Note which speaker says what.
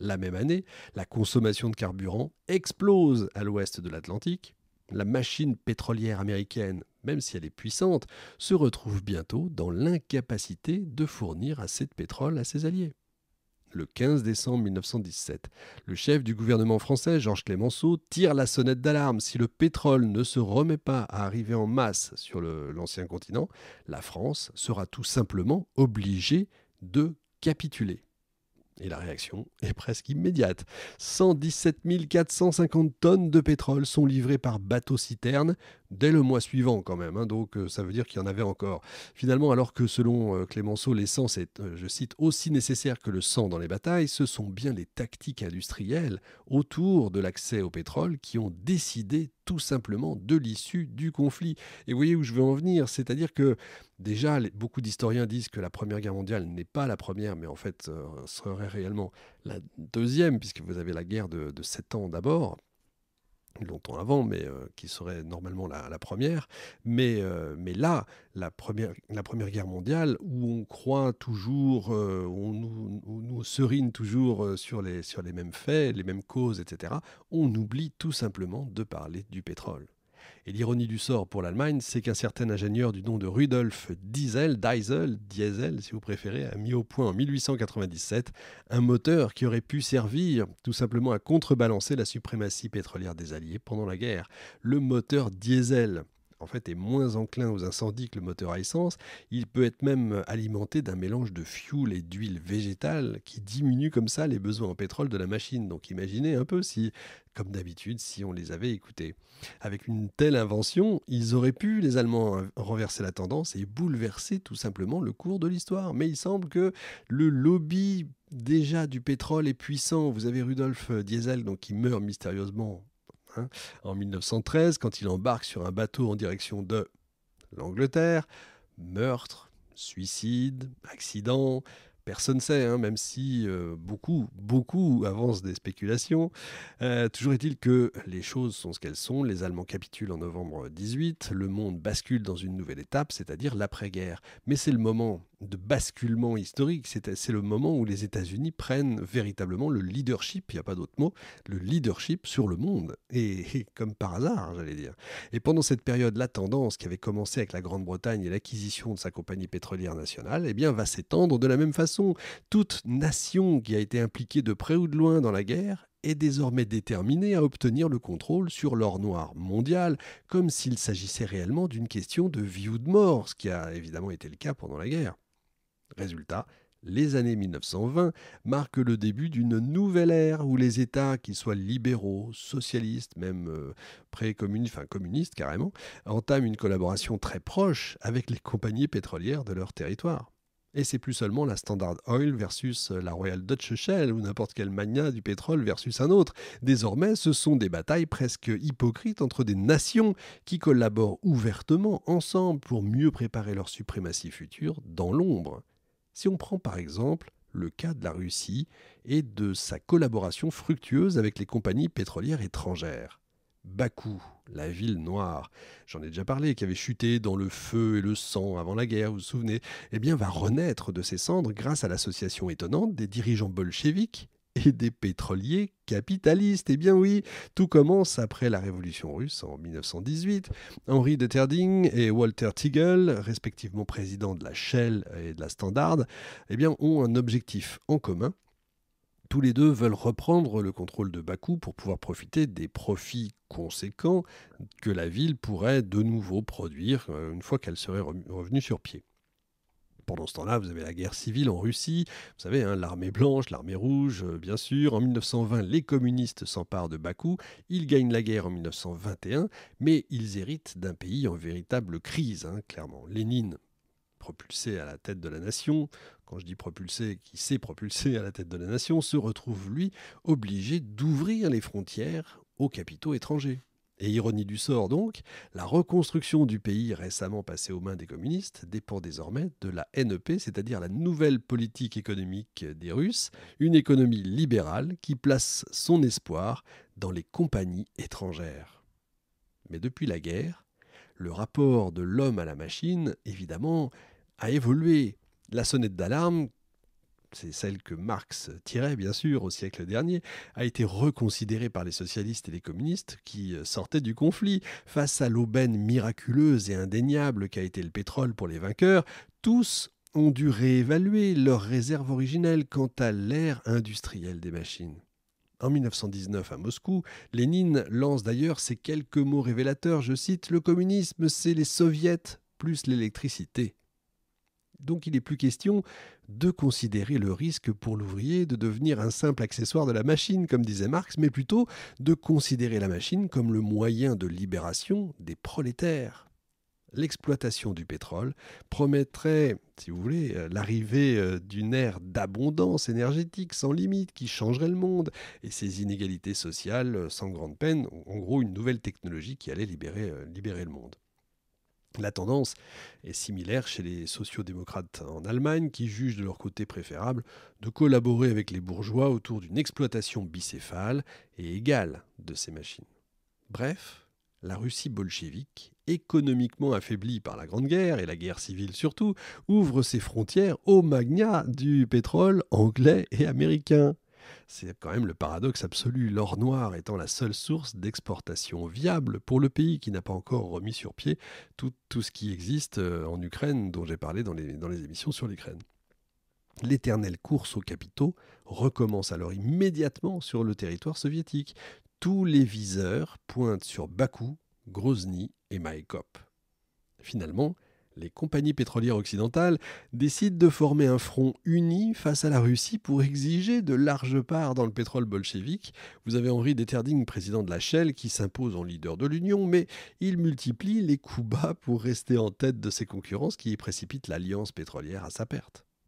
Speaker 1: La même année, la consommation de carburant explose à l'ouest de l'Atlantique. La machine pétrolière américaine, même si elle est puissante, se retrouve bientôt dans l'incapacité de fournir assez de pétrole à ses alliés. Le 15 décembre 1917, le chef du gouvernement français, Georges Clémenceau, tire la sonnette d'alarme. Si le pétrole ne se remet pas à arriver en masse sur l'ancien continent, la France sera tout simplement obligée de capituler. Et la réaction est presque immédiate. 117 450 tonnes de pétrole sont livrées par bateau-citerne dès le mois suivant quand même, hein. donc euh, ça veut dire qu'il y en avait encore. Finalement, alors que selon euh, Clémenceau, l'essence est, euh, je cite, aussi nécessaire que le sang dans les batailles, ce sont bien les tactiques industrielles autour de l'accès au pétrole qui ont décidé tout simplement de l'issue du conflit. Et vous voyez où je veux en venir, c'est-à-dire que déjà, beaucoup d'historiens disent que la Première Guerre mondiale n'est pas la première, mais en fait euh, serait réellement la deuxième, puisque vous avez la guerre de, de 7 ans d'abord, longtemps avant, mais euh, qui serait normalement la, première. Mais, euh, là, la première, Guerre mondiale, où on croit toujours, euh, on nous, on nous, serine toujours sur les, sur les mêmes faits, les mêmes causes, etc., on oublie tout simplement de parler du pétrole. Et l'ironie du sort pour l'Allemagne, c'est qu'un certain ingénieur du nom de Rudolf Diesel, Diesel, Diesel si vous préférez, a mis au point en 1897 un moteur qui aurait pu servir tout simplement à contrebalancer la suprématie pétrolière des Alliés pendant la guerre, le moteur Diesel en fait est moins enclin aux incendies que le moteur à essence. Il peut être même alimenté d'un mélange de fioul et d'huile végétale qui diminue comme ça les besoins en pétrole de la machine. Donc imaginez un peu si, comme d'habitude, si on les avait écoutés. Avec une telle invention, ils auraient pu, les Allemands, hein, renverser la tendance et bouleverser tout simplement le cours de l'histoire. Mais il semble que le lobby déjà du pétrole est puissant. Vous avez Rudolf Diesel donc, qui meurt mystérieusement Hein, en 1913 quand il embarque sur un bateau en direction de l'Angleterre. Meurtre, suicide, accident, personne ne sait, hein, même si euh, beaucoup, beaucoup avancent des spéculations. Euh, toujours est-il que les choses sont ce qu'elles sont. Les Allemands capitulent en novembre 18. Le monde bascule dans une nouvelle étape, c'est-à-dire l'après-guerre. Mais c'est le moment de basculement historique. C'est le moment où les États-Unis prennent véritablement le leadership, il n'y a pas d'autre mot, le leadership sur le monde. Et, comme par hasard, j'allais dire. Et pendant cette période, la tendance qui avait commencé avec la Grande-Bretagne et l'acquisition de sa compagnie pétrolière nationale, eh bien, va s'étendre de la même façon toute nation qui a été impliquée de près ou de loin dans la guerre est désormais déterminée à obtenir le contrôle sur l'or noir mondial, comme s'il s'agissait réellement d'une question de vie ou de mort, ce qui a évidemment été le cas pendant la guerre. Résultat, les années 1920 marquent le début d'une nouvelle ère où les États, qu'ils soient libéraux, socialistes, même euh, pré-communistes, enfin communistes carrément, entament une collaboration très proche avec les compagnies pétrolières de leur territoire. Et c'est plus seulement la Standard Oil versus euh, la Royal Dutch Shell ou n'importe quel magnat du pétrole versus un autre. Désormais, ce sont des batailles presque hypocrites entre des nations qui collaborent ouvertement ensemble pour mieux préparer leur suprématie future dans l'ombre. Si on prend par exemple le cas de la Russie et de sa collaboration fructueuse avec les compagnies pétrolières étrangères. Bakou, la ville noire, j'en ai déjà parlé, qui avait chuté dans le feu et le sang avant la guerre, vous vous souvenez, eh bien va renaître de ses cendres grâce à l'association étonnante des dirigeants bolcheviques et des pétroliers capitalistes. Eh bien oui, tout commence après la Révolution russe en 1918. Henri de Terding et Walter Tigel, respectivement président de la Shell et de la Standard, eh bien, ont un objectif en commun, tous les deux veulent reprendre le contrôle de Bakou pour pouvoir profiter des profits conséquents que la ville pourrait de nouveau produire euh, une fois qu'elle serait revenue sur pied pendant ce temps-là, vous avez la guerre civile en Russie, vous savez, hein, l'armée blanche, l'armée rouge, euh, bien sûr. En 1920, les communistes s'emparent de Bakou, ils gagnent la guerre en 1921, mais ils héritent d'un pays en véritable crise, hein, clairement. Lénine propulsé à la tête de la nation, quand je dis propulsé, qui s'est propulsé à la tête de la nation, se retrouve, lui, obligé d'ouvrir les frontières aux capitaux étrangers. Et ironie du sort donc, la reconstruction du pays récemment passé aux mains des communistes dépend désormais de la NEP, c'est-à-dire la nouvelle politique économique des Russes, une économie libérale qui place son espoir dans les compagnies étrangères. Mais depuis la guerre, le rapport de l'homme à la machine, évidemment, a évolué. La sonnette d'alarme, c'est celle que Marx tirait bien sûr au siècle dernier, a été reconsidérée par les socialistes et les communistes qui euh, sortaient du conflit. Face à l'aubaine miraculeuse et indéniable qu'a été le pétrole pour les vainqueurs, tous ont dû réévaluer leurs réserves originelles quant à l'ère industrielle des machines. En 1919, à Moscou, Lénine lance d'ailleurs ces quelques mots révélateurs, je cite, Le communisme, c'est les soviets plus l'électricité. Donc il n'est plus question de considérer le risque pour l'ouvrier de devenir un simple accessoire de la machine, comme disait Marx, mais plutôt de considérer la machine comme le moyen de libération des prolétaires l'exploitation du pétrole promettrait, si vous voulez, euh, l'arrivée euh, d'une ère d'abondance énergétique sans limite qui changerait le monde et ses inégalités sociales euh, sans grande peine, en gros une nouvelle technologie qui allait libérer, libérer le monde. La tendance est similaire chez les sociodémocrates en Allemagne qui jugent de leur côté préférable de collaborer avec les bourgeois autour d'une exploitation bicéphale et égale de ces machines. Bref, la Russie bolchevique économiquement affaibli par la Grande Guerre et la guerre civile surtout, ouvre ses frontières aux magnats du pétrole anglais et américain. C'est quand même le paradoxe absolu, l'or noir étant la seule source d'exportation viable pour le pays qui n'a pas encore remis sur pied tout, ce qui existe euh, en Ukraine, dont j'ai parlé dans les, dans les émissions sur l'Ukraine. L'éternelle course aux capitaux recommence alors immédiatement sur le territoire soviétique. Tous les viseurs pointent sur Bakou Grozny et Maïkop. Finalement, les compagnies pétrolières occidentales décident de former un front uni face à la Russie pour exiger de larges parts dans le pétrole bolchevique. Vous avez Henri Deterding, président de la Shell, qui s'impose en leader de l'Union, mais il multiplie les coups bas pour rester en tête de ses concurrences qui précipitent l'alliance pétrolière à sa perte.